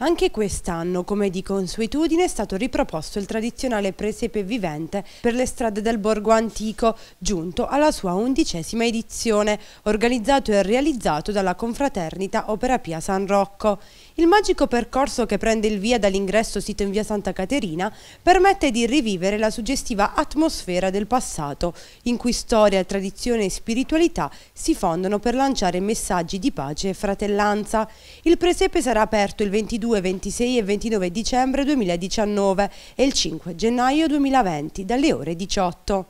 Anche quest'anno, come di consuetudine, è stato riproposto il tradizionale presepe vivente per le strade del borgo antico, giunto alla sua undicesima edizione, organizzato e realizzato dalla confraternita Opera Pia San Rocco. Il magico percorso che prende il via dall'ingresso sito in via Santa Caterina permette di rivivere la suggestiva atmosfera del passato, in cui storia, tradizione e spiritualità si fondono per lanciare messaggi di pace e fratellanza. Il presepe sarà aperto il 22 22, 26 e 29 dicembre 2019 e il 5 gennaio 2020 dalle ore 18.